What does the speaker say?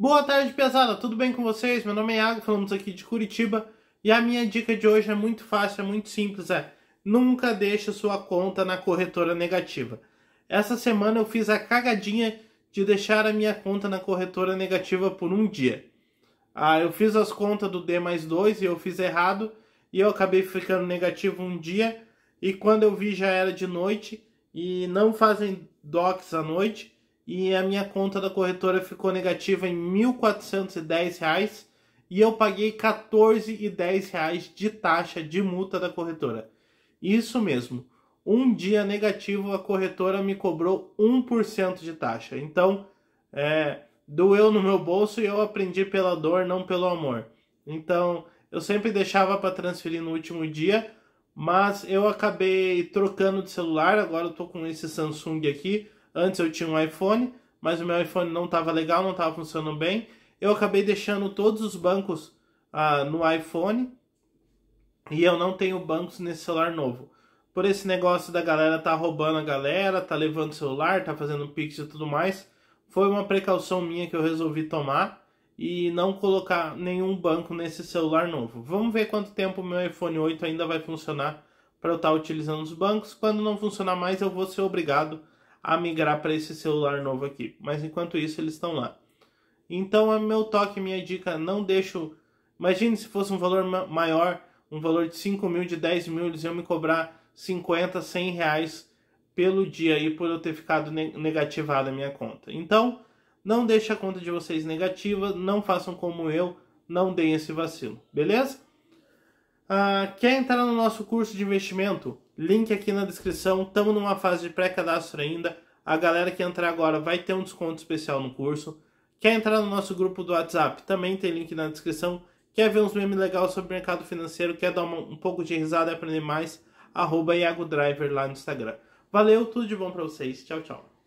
Boa tarde, pesada. Tudo bem com vocês? Meu nome é Iago, falamos aqui de Curitiba. E a minha dica de hoje é muito fácil, é muito simples, é nunca deixe sua conta na corretora negativa. Essa semana eu fiz a cagadinha de deixar a minha conta na corretora negativa por um dia. Ah, eu fiz as contas do D mais 2 e eu fiz errado e eu acabei ficando negativo um dia e quando eu vi já era de noite e não fazem docs à noite e a minha conta da corretora ficou negativa em R$ 1.410 e eu paguei R$ reais de taxa de multa da corretora. Isso mesmo, um dia negativo a corretora me cobrou 1% de taxa. Então, é, doeu no meu bolso e eu aprendi pela dor, não pelo amor. Então, eu sempre deixava para transferir no último dia, mas eu acabei trocando de celular, agora eu tô com esse Samsung aqui Antes eu tinha um iPhone, mas o meu iPhone não estava legal, não estava funcionando bem. Eu acabei deixando todos os bancos ah, no iPhone e eu não tenho bancos nesse celular novo. Por esse negócio da galera tá roubando a galera, tá levando o celular, tá fazendo pix e tudo mais, foi uma precaução minha que eu resolvi tomar e não colocar nenhum banco nesse celular novo. Vamos ver quanto tempo o meu iPhone 8 ainda vai funcionar para eu estar tá utilizando os bancos. Quando não funcionar mais, eu vou ser obrigado a migrar para esse celular novo aqui. Mas enquanto isso, eles estão lá. Então, é meu toque, minha dica, não deixo... Imagine se fosse um valor maior, um valor de 5 mil, de 10 mil, eles iam me cobrar 50, 100 reais pelo dia aí por eu ter ficado negativado a minha conta. Então, não deixe a conta de vocês negativa, não façam como eu, não deem esse vacilo, beleza? Uh, quer entrar no nosso curso de investimento? Link aqui na descrição. Estamos numa fase de pré-cadastro ainda. A galera que entrar agora vai ter um desconto especial no curso. Quer entrar no nosso grupo do WhatsApp? Também tem link na descrição. Quer ver uns memes legais sobre mercado financeiro? Quer dar uma, um pouco de risada e aprender mais? Arroba Iago Driver lá no Instagram. Valeu, tudo de bom para vocês. Tchau, tchau.